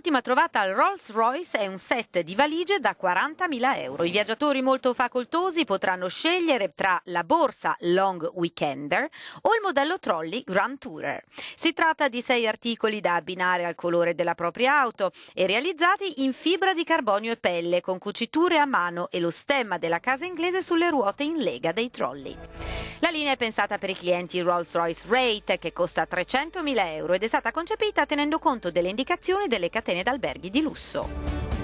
L'ultima trovata al Rolls Royce è un set di valigie da 40.000 euro. I viaggiatori molto facoltosi potranno scegliere tra la borsa Long Weekender o il modello trolley Grand Tourer. Si tratta di sei articoli da abbinare al colore della propria auto e realizzati in fibra di carbonio e pelle con cuciture a mano e lo stemma della casa inglese sulle ruote in lega dei trolley. La linea è pensata per i clienti Rolls-Royce Rate, che costa 300.000 euro ed è stata concepita tenendo conto delle indicazioni delle catene d'alberghi di lusso.